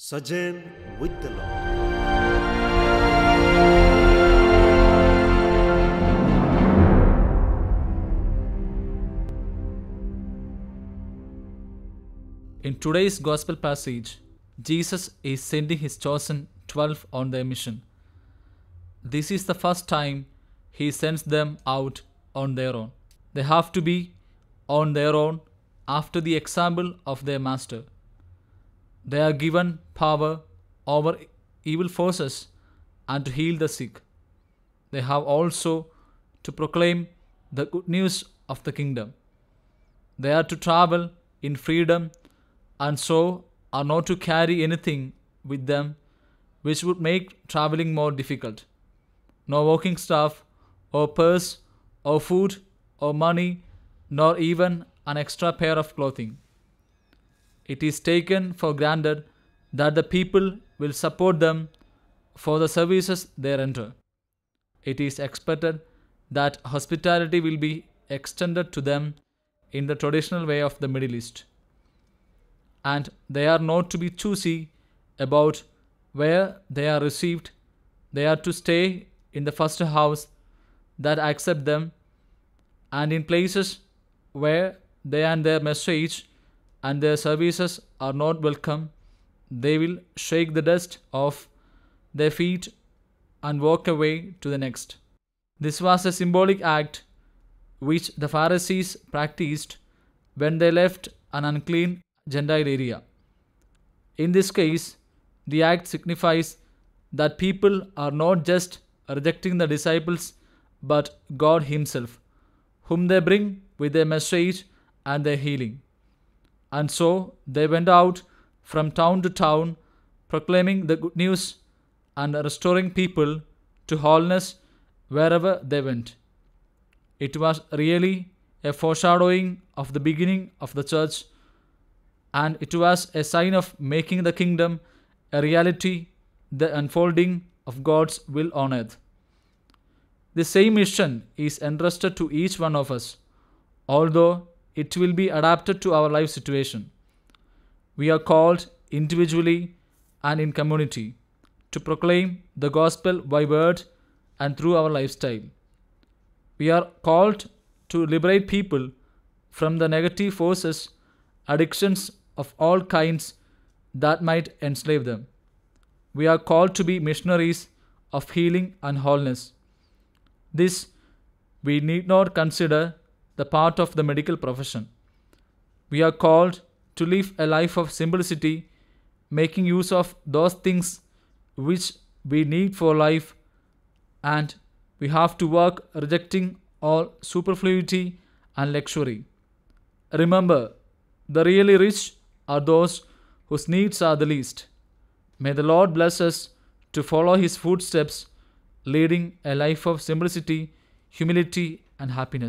Sojourn with the Lord. In today's Gospel passage, Jesus is sending his chosen 12 on their mission. This is the first time he sends them out on their own. They have to be on their own after the example of their master. They are given power over evil forces and to heal the sick. They have also to proclaim the good news of the kingdom. They are to travel in freedom and so are not to carry anything with them which would make traveling more difficult. No walking staff, or purse, or food, or money, nor even an extra pair of clothing it is taken for granted that the people will support them for the services they render. It is expected that hospitality will be extended to them in the traditional way of the Middle East. And they are not to be choosy about where they are received. They are to stay in the first house that accept them and in places where they and their message and their services are not welcome, they will shake the dust off their feet and walk away to the next. This was a symbolic act which the Pharisees practiced when they left an unclean Gentile area. In this case, the act signifies that people are not just rejecting the disciples but God Himself, whom they bring with their message and their healing. And so they went out from town to town, proclaiming the good news and restoring people to wholeness wherever they went. It was really a foreshadowing of the beginning of the church, and it was a sign of making the kingdom a reality, the unfolding of God's will on earth. The same mission is entrusted to each one of us, although it will be adapted to our life situation. We are called individually and in community to proclaim the gospel by word and through our lifestyle. We are called to liberate people from the negative forces, addictions of all kinds that might enslave them. We are called to be missionaries of healing and wholeness. This we need not consider the part of the medical profession. We are called to live a life of simplicity, making use of those things which we need for life, and we have to work rejecting all superfluity and luxury. Remember, the really rich are those whose needs are the least. May the Lord bless us to follow His footsteps, leading a life of simplicity, humility, and happiness.